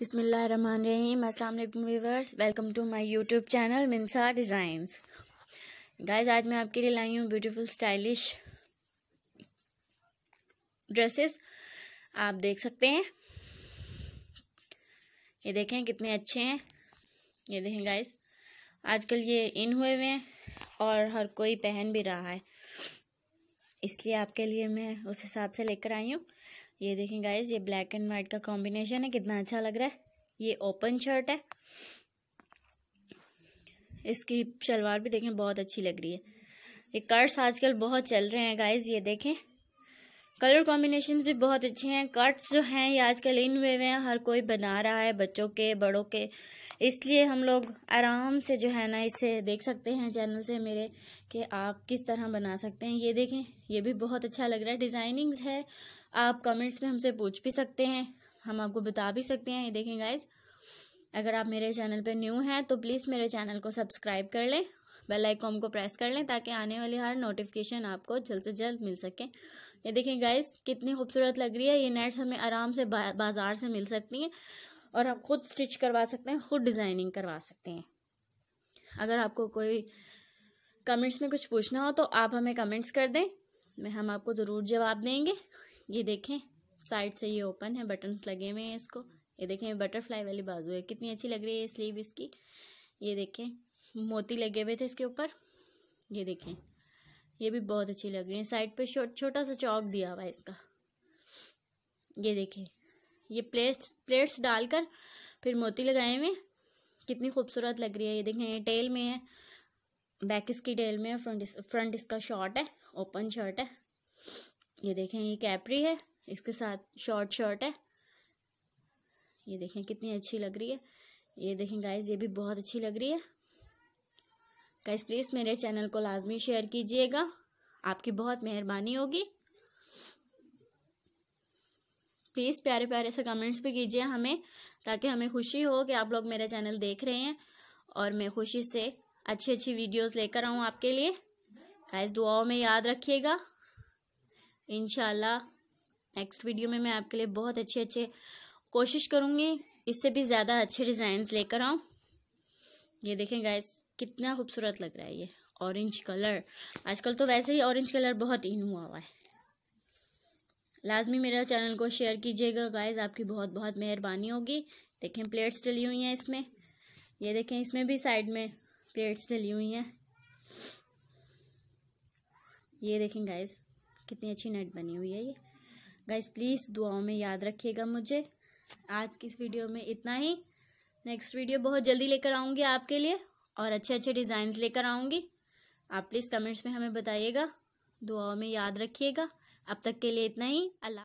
बिसमीम असल viewers welcome to my YouTube channel Minsa designs guys आज मैं आपके लिए लाई हूँ ब्यूटीफुल स्टाइलिश ड्रेसेस आप देख सकते हैं ये देखें कितने अच्छे हैं ये देखें गाइज आजकल ये इन हुए हुए हैं और हर कोई पहन भी रहा है इसलिए आपके लिए मैं उस हिसाब से लेकर आई हूँ ये देखें गाइज ये ब्लैक एंड वाइट का कॉम्बिनेशन है कितना अच्छा लग रहा है ये ओपन शर्ट है इसकी शलवार भी देखें बहुत अच्छी लग रही है ये कर्स आजकल बहुत चल रहे हैं गाइज ये देखें कलर कॉम्बिनेशन भी बहुत अच्छे हैं कट्स जो हैं ये आजकल इन वे में हर कोई बना रहा है बच्चों के बड़ों के इसलिए हम लोग आराम से जो है ना इसे देख सकते हैं चैनल से मेरे कि आप किस तरह बना सकते हैं ये देखें ये भी बहुत अच्छा लग रहा है डिज़ाइनिंग्स है आप कमेंट्स में हमसे पूछ भी सकते हैं हम आपको बता भी सकते हैं ये देखें गाइज़ अगर आप मेरे चैनल पर न्यू हैं तो प्लीज़ मेरे चैनल को सब्सक्राइब कर लें बेल आइकॉन को प्रेस कर लें ताकि आने वाली हर नोटिफिकेशन आपको जल्द से जल्द मिल सके ये देखें गाइस कितनी खूबसूरत लग रही है ये नेट्स हमें आराम से बा, बाज़ार से मिल सकती हैं और हम खुद स्टिच करवा सकते हैं खुद डिज़ाइनिंग करवा सकते हैं अगर आपको कोई कमेंट्स में कुछ पूछना हो तो आप हमें कमेंट्स कर दें मैं हम आपको ज़रूर जवाब देंगे ये देखें साइड से ये ओपन है बटन्स लगे हुए हैं इसको ये देखें बटरफ्लाई वाली बाजू है कितनी अच्छी लग रही है स्लीव इसकी ये देखें मोती लगे हुए थे इसके ऊपर ये देखें ये भी बहुत अच्छी लग रही है साइड पे छोटा सा चौक दिया हुआ है इसका ये देखें ये प्लेट्स प्लेट्स डालकर फिर मोती लगाए हुए कितनी खूबसूरत लग रही है ये देखें ये टेल में है बैक इसकी टेल में है फ्रंट इस, फ्रंट इसका शॉर्ट है ओपन शर्ट है ये देखें ये कैपरी है इसके साथ शॉर्ट शर्ट है ये देखें कितनी अच्छी लग रही है ये देखें गाइस ये भी बहुत अच्छी लग रही है गाइस प्लीज़ मेरे चैनल को लाजमी शेयर कीजिएगा आपकी बहुत मेहरबानी होगी प्लीज़ प्यारे प्यारे से कमेंट्स भी कीजिए हमें ताकि हमें खुशी हो कि आप लोग मेरा चैनल देख रहे हैं और मैं खुशी से अच्छी अच्छी वीडियोस लेकर आऊँ आपके लिए गाइस दुआओं में याद रखिएगा इन नेक्स्ट वीडियो में मैं आपके लिए बहुत अच्छे अच्छे कोशिश करूँगी इससे भी ज़्यादा अच्छे डिज़ाइन लेकर आऊँ ये देखें गाइस कितना खूबसूरत लग रहा है ये ऑरेंज कलर आजकल तो वैसे ही ऑरेंज कलर बहुत इन हुआ हुआ है लाजमी मेरा चैनल को शेयर कीजिएगा गाइज आपकी बहुत बहुत मेहरबानी होगी देखें प्लेट्स डली हुई हैं इसमें ये देखें इसमें भी साइड में प्लेट्स डली हुई हैं ये देखें गाइज कितनी अच्छी नेट बनी हुई है ये गाइज प्लीज़ दुआओं में याद रखिएगा मुझे आज की इस वीडियो में इतना ही नेक्स्ट वीडियो बहुत जल्दी लेकर आऊँगी आपके लिए और अच्छे अच्छे डिज़ाइंस लेकर आऊँगी आप प्लीज़ कमेंट्स में हमें बताइएगा दुआओं में याद रखिएगा अब तक के लिए इतना ही अल्लाह